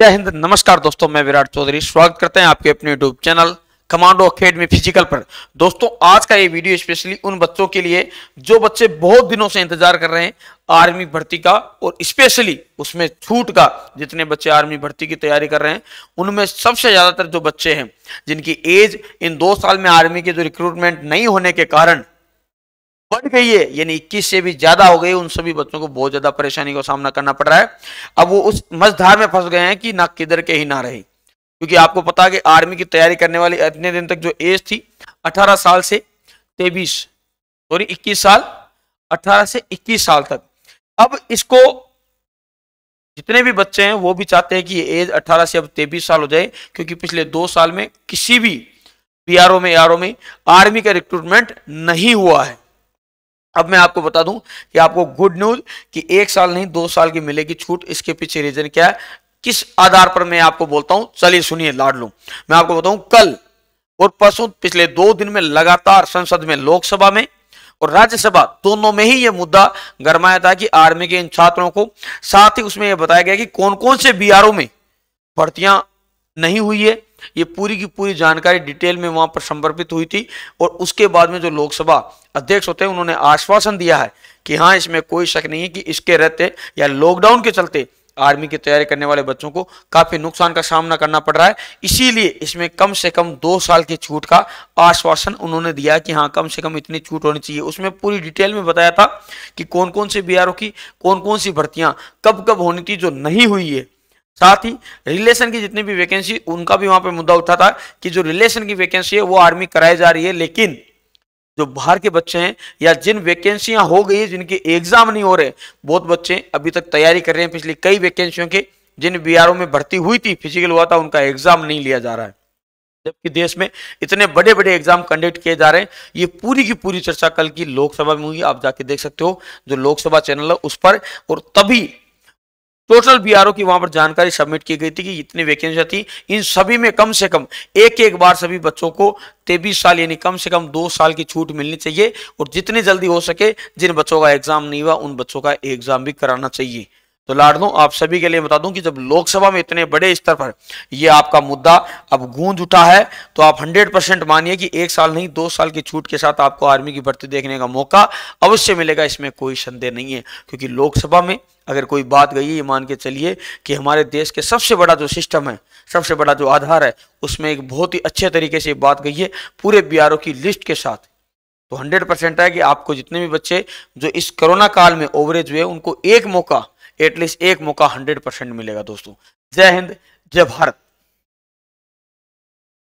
जय हिंद नमस्कार दोस्तों मैं विराट चौधरी स्वागत करते हैं आपके अपने YouTube channel commando academy physical पर दोस्तों आज का ये वीडियो स्पेशली उन बच्चों के लिए जो बच्चे बहुत दिनों से इंतजार कर रहे हैं आर्मी भर्ती का और स्पेशली उसमें छूट का जितने बच्चे आर्मी भर्ती की तैयारी कर रहे हैं उनमें सबसे ज्यादातर जो बच्चे हैं जिनकी एज इन दो साल में आर्मी के जो रिक्रूटमेंट नहीं होने के कारण बढ़ गई है यानी इक्कीस से भी ज्यादा हो गई उन सभी बच्चों को बहुत ज्यादा परेशानी का सामना करना पड़ रहा है अब वो उस मझधार में फंस गए हैं कि ना किधर के ही ना रहे क्योंकि आपको पता है कि आर्मी की तैयारी करने वाली इतने दिन तक जो एज थी 18 साल से तेबीस सॉरी 21 साल 18 से 21 साल तक अब इसको जितने भी बच्चे हैं वो भी चाहते हैं कि ये एज 18 से अब तेबीस साल हो जाए क्योंकि पिछले दो साल में किसी भी पीआरओ में एआरओ में आर्मी का रिक्रूटमेंट नहीं हुआ है अब मैं आपको बता दूं कि आपको गुड न्यूज कि एक साल नहीं दो साल की मिलेगी छूट इसके पीछे रीजन क्या है किस आधार पर मैं आपको बोलता हूं चलिए सुनिए लाड लू मैं आपको बताऊं कल और परसों पिछले दो दिन में लगातार संसद में लोकसभा में और राज्यसभा दोनों में ही यह मुद्दा गरमाया था कि आर्मी के इन छात्रों को साथ ही उसमें यह बताया गया कि कौन कौन से बीआरओ में भर्तियां नहीं हुई है ये पूरी की पूरी जानकारी डिटेल में वहां पर समर्पित हुई थी और उसके बाद में जो लोकसभा अध्यक्ष होते हैं उन्होंने आश्वासन दिया है कि हाँ इसमें कोई शक नहीं है कि इसके रहते या लॉकडाउन के चलते आर्मी की तैयारी करने वाले बच्चों को काफी नुकसान का सामना करना पड़ रहा है इसीलिए इसमें कम से कम दो साल की छूट का आश्वासन उन्होंने दिया कि हाँ कम से कम इतनी छूट होनी चाहिए उसमें पूरी डिटेल में बताया था कि कौन कौन से बी की कौन कौन सी भर्तियां कब कब होनी थी जो नहीं हुई है साथ ही रिलेशन की जितनी भी वैकेंसी उनका भी वहां पर मुद्दा उठा था कि जो रिलेशन की वैकेंसी है वो आर्मी कराई जा रही है लेकिन जो बाहर के बच्चे हैं या जिन वैकेंसियां हो गई जिनके एग्जाम नहीं हो रहे बहुत बच्चे अभी तक तैयारी कर रहे हैं पिछली कई वैकेंसियों के जिन बी में भर्ती हुई थी फिजिकल हुआ था उनका एग्जाम नहीं लिया जा रहा है जबकि देश में इतने बड़े बड़े एग्जाम कंडक्ट किए जा रहे हैं ये पूरी की पूरी चर्चा कल की लोकसभा में हुई आप जाके देख सकते हो जो लोकसभा चैनल है उस पर और तभी टोटल बीआरओ की वहां पर जानकारी सबमिट की गई थी कि इतनी वैकेंसियां थी इन सभी में कम से कम एक एक बार सभी बच्चों को तेबीस साल यानी कम से कम दो साल की छूट मिलनी चाहिए और जितनी जल्दी हो सके जिन बच्चों का एग्जाम नहीं हुआ उन बच्चों का एग्जाम भी कराना चाहिए तो लाडनो आप सभी के लिए बता दूं कि जब लोकसभा में इतने बड़े स्तर पर यह आपका मुद्दा अब गूंज उठा है तो आप 100 परसेंट मानिए कि एक साल नहीं दो साल की छूट के साथ आपको आर्मी की भर्ती देखने का मौका अवश्य मिलेगा इसमें कोई संदेह नहीं है क्योंकि लोकसभा में अगर कोई बात गई ये मान के चलिए कि हमारे देश के सबसे बड़ा जो सिस्टम है सबसे बड़ा जो आधार है उसमें एक बहुत ही अच्छे तरीके से बात गई है पूरे बी की लिस्ट के साथ तो हंड्रेड परसेंट है कि आपको जितने भी बच्चे जो इस कोरोना काल में ओवरेज हुए उनको एक मौका एटलीस्ट एक मौका हंड्रेड परसेंट मिलेगा दोस्तों जय हिंद जय भारत